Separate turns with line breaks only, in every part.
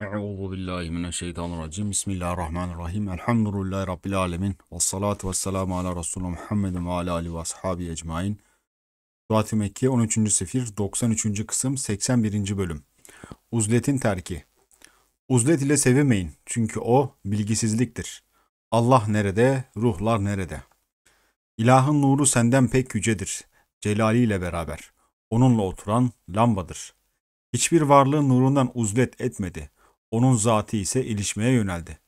Euzu billahi mineşşeytanirracim. Bismillahirrahmanirrahim. Elhamdülillahi rabbil alamin. Ves salatu vesselam ala Resulü Muhammedin ve ala ali ve ashabi ecmaîn. Suat-ı Mekke 13. sefir 93. kısım 81. bölüm. Uzletin terki. Uzlet ile sevinmeyin çünkü o bilgisizliktir. Allah nerede, ruhlar nerede? İlahın nuru senden pek yücedir. Celali ile beraber. Onunla oturan lambadır. Hiçbir varlığın nurundan uzlet etmedi.'' onun zatı ise ilişmeye yöneldi.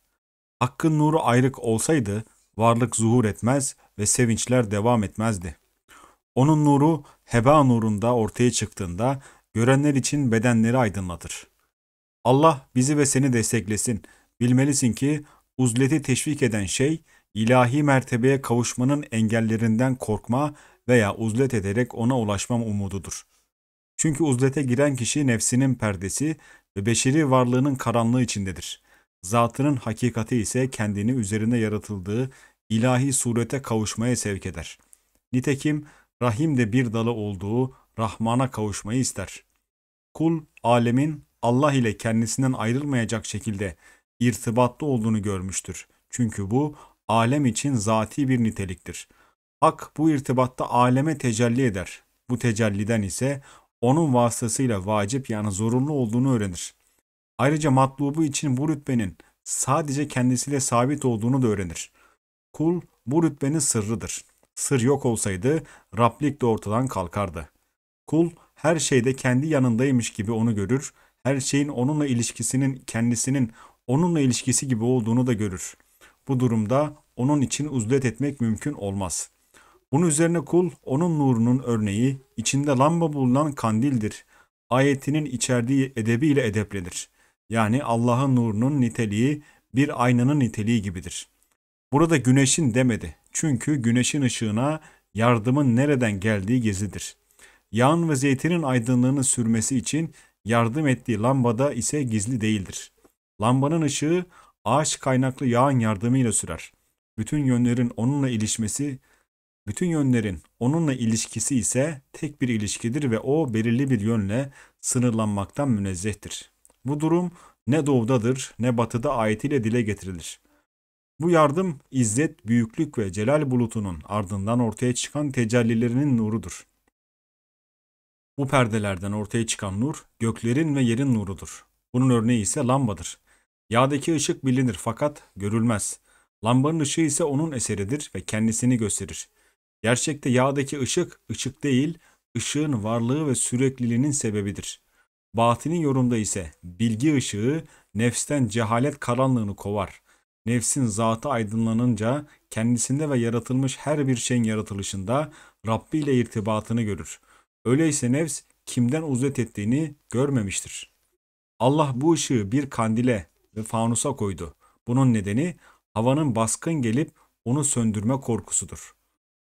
Hakkın nuru ayrık olsaydı varlık zuhur etmez ve sevinçler devam etmezdi. Onun nuru heba nurunda ortaya çıktığında görenler için bedenleri aydınlatır. Allah bizi ve seni desteklesin. Bilmelisin ki uzleti teşvik eden şey ilahi mertebeye kavuşmanın engellerinden korkma veya uzlet ederek ona ulaşmam umududur.'' Çünkü uzlete giren kişi nefsinin perdesi ve beşeri varlığının karanlığı içindedir. Zatının hakikati ise kendini üzerine yaratıldığı ilahi surete kavuşmaya sevk eder. Nitekim Rahim de bir dalı olduğu Rahman'a kavuşmayı ister. Kul alemin Allah ile kendisinden ayrılmayacak şekilde irtibatlı olduğunu görmüştür. Çünkü bu alem için zati bir niteliktir. Hak bu irtibatta aleme tecelli eder. Bu tecelliden ise onun vasıtasıyla vacip yani zorunlu olduğunu öğrenir. Ayrıca matlubu için bu rütbenin sadece kendisiyle sabit olduğunu da öğrenir. Kul bu rütbenin sırrıdır. Sır yok olsaydı Rablik de ortadan kalkardı. Kul her şeyde kendi yanındaymış gibi onu görür, her şeyin onunla ilişkisinin kendisinin onunla ilişkisi gibi olduğunu da görür. Bu durumda onun için uzlet etmek mümkün olmaz.'' Bunun üzerine kul onun nurunun örneği içinde lamba bulunan kandildir. Ayetinin içerdiği edebiyle edeplenir. Yani Allah'ın nurunun niteliği bir aynanın niteliği gibidir. Burada güneşin demedi. Çünkü güneşin ışığına yardımın nereden geldiği gizlidir. Yağın ve zeytinin aydınlığını sürmesi için yardım ettiği lambada ise gizli değildir. Lambanın ışığı ağaç kaynaklı yağın yardımıyla sürer. Bütün yönlerin onunla ilişmesi bütün yönlerin onunla ilişkisi ise tek bir ilişkidir ve o belirli bir yönle sınırlanmaktan münezzehtir. Bu durum ne doğudadır ne batıda ayetiyle dile getirilir. Bu yardım izzet, büyüklük ve celal bulutunun ardından ortaya çıkan tecellilerinin nurudur. Bu perdelerden ortaya çıkan nur göklerin ve yerin nurudur. Bunun örneği ise lambadır. Yağdaki ışık bilinir fakat görülmez. Lambanın ışığı ise onun eseridir ve kendisini gösterir. Gerçekte yağdaki ışık, ışık değil, ışığın varlığı ve sürekliliğinin sebebidir. Batini yorumda ise bilgi ışığı nefsten cehalet karanlığını kovar. Nefsin zatı aydınlanınca kendisinde ve yaratılmış her bir şeyin yaratılışında Rabbi ile irtibatını görür. Öyleyse nefs kimden uzet ettiğini görmemiştir. Allah bu ışığı bir kandile ve fanusa koydu. Bunun nedeni havanın baskın gelip onu söndürme korkusudur.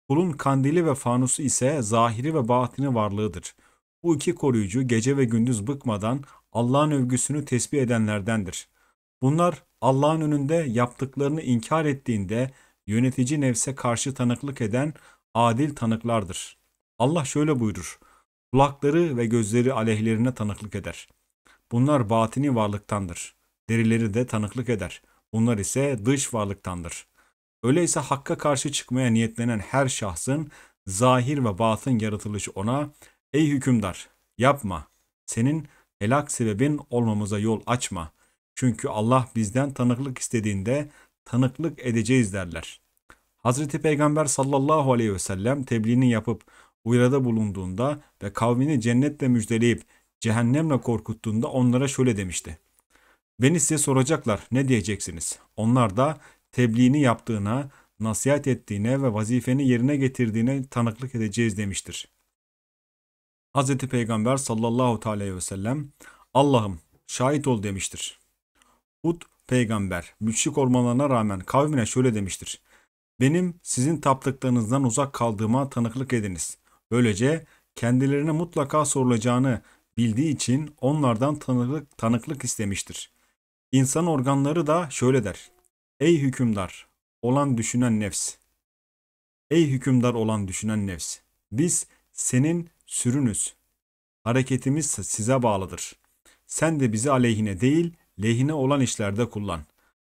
Kulun kandili ve fanusu ise zahiri ve batini varlığıdır. Bu iki koruyucu gece ve gündüz bıkmadan Allah'ın övgüsünü tesbih edenlerdendir. Bunlar Allah'ın önünde yaptıklarını inkar ettiğinde yönetici nefse karşı tanıklık eden adil tanıklardır. Allah şöyle buyurur. Kulakları ve gözleri aleyhlerine tanıklık eder. Bunlar batini varlıktandır. Derileri de tanıklık eder. Bunlar ise dış varlıktandır. Öyleyse hakka karşı çıkmaya niyetlenen her şahsın zahir ve batın yaratılışı ona ''Ey hükümdar yapma, senin helak sebebin olmamıza yol açma. Çünkü Allah bizden tanıklık istediğinde tanıklık edeceğiz derler. Hazreti Peygamber sallallahu aleyhi ve sellem tebliğini yapıp uyarıda bulunduğunda ve kavmini cennetle müjdeleyip cehennemle korkuttuğunda onlara şöyle demişti. Beni size soracaklar ne diyeceksiniz? Onlar da tebliğini yaptığına, nasihat ettiğine ve vazifeni yerine getirdiğine tanıklık edeceğiz demiştir. Hz. Peygamber sallallahu aleyhi ve sellem Allah'ım şahit ol demiştir. Hud peygamber müşrik olmalarına rağmen kavmine şöyle demiştir. Benim sizin taptıklarınızdan uzak kaldığıma tanıklık ediniz. Böylece kendilerine mutlaka sorulacağını bildiği için onlardan tanıklık, tanıklık istemiştir. İnsan organları da şöyle der. Ey hükümdar olan düşünen nefs. Ey hükümdar olan düşünen nefs. Biz senin sürünüz. Hareketimiz size bağlıdır. Sen de bizi aleyhine değil, lehine olan işlerde kullan.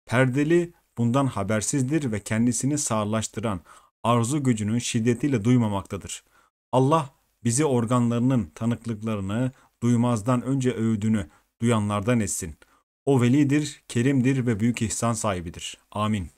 Perdeli bundan habersizdir ve kendisini sağlaştıran arzu gücünün şiddetiyle duymamaktadır. Allah bizi organlarının tanıklıklarını duymazdan önce övdüğünü duyanlardan etsin. O velidir, kerimdir ve büyük ihsan sahibidir. Amin.